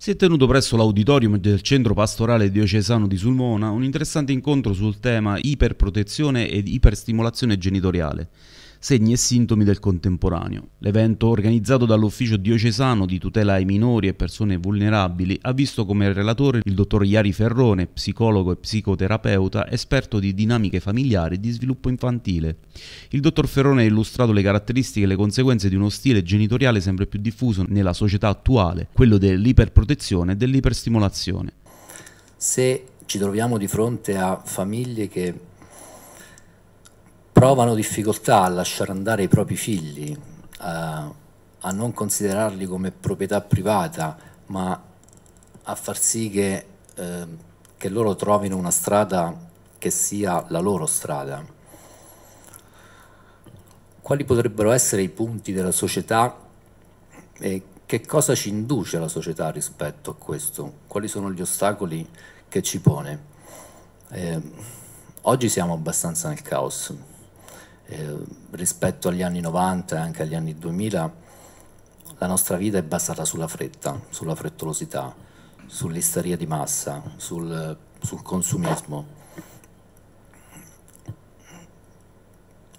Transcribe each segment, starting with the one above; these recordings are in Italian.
Si è tenuto presso l'auditorium del Centro Pastorale Diocesano di Sulmona un interessante incontro sul tema iperprotezione ed iperstimolazione genitoriale segni e sintomi del contemporaneo. L'evento organizzato dall'Ufficio Diocesano di tutela ai minori e persone vulnerabili ha visto come relatore il dottor Iari Ferrone, psicologo e psicoterapeuta, esperto di dinamiche familiari e di sviluppo infantile. Il dottor Ferrone ha illustrato le caratteristiche e le conseguenze di uno stile genitoriale sempre più diffuso nella società attuale, quello dell'iperprotezione e dell'iperstimolazione. Se ci troviamo di fronte a famiglie che provano difficoltà a lasciare andare i propri figli, a, eh, a non considerarli come proprietà privata, ma a far sì che, eh, che loro trovino una strada che sia la loro strada. Quali potrebbero essere i punti della società e che cosa ci induce la società rispetto a questo? Quali sono gli ostacoli che ci pone? Eh, oggi siamo abbastanza nel caos eh, rispetto agli anni 90 e anche agli anni 2000 la nostra vita è basata sulla fretta, sulla frettolosità, sull'isteria di massa, sul, sul consumismo.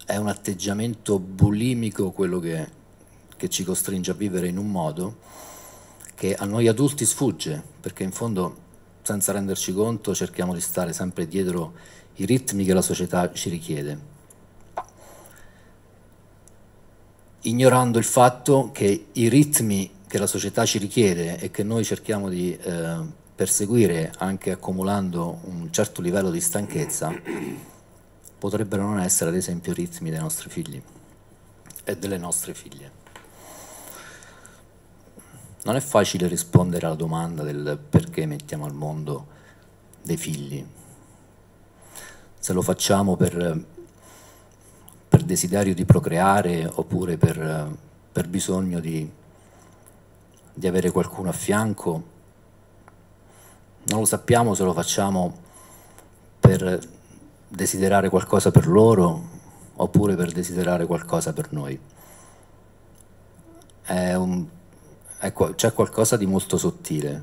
È un atteggiamento bulimico quello che, che ci costringe a vivere in un modo che a noi adulti sfugge, perché in fondo senza renderci conto cerchiamo di stare sempre dietro i ritmi che la società ci richiede. ignorando il fatto che i ritmi che la società ci richiede e che noi cerchiamo di eh, perseguire anche accumulando un certo livello di stanchezza potrebbero non essere ad esempio i ritmi dei nostri figli e delle nostre figlie. Non è facile rispondere alla domanda del perché mettiamo al mondo dei figli. Se lo facciamo per desiderio di procreare oppure per, per bisogno di, di avere qualcuno a fianco. Non lo sappiamo se lo facciamo per desiderare qualcosa per loro oppure per desiderare qualcosa per noi. Ecco, c'è qualcosa di molto sottile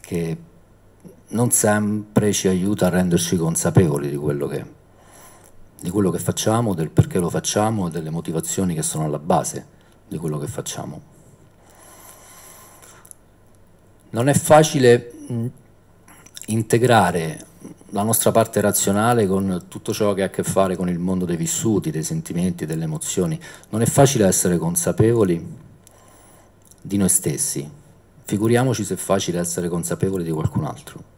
che non sempre ci aiuta a renderci consapevoli di quello che è di quello che facciamo, del perché lo facciamo e delle motivazioni che sono alla base di quello che facciamo. Non è facile mm, integrare la nostra parte razionale con tutto ciò che ha a che fare con il mondo dei vissuti, dei sentimenti, delle emozioni. Non è facile essere consapevoli di noi stessi, figuriamoci se è facile essere consapevoli di qualcun altro.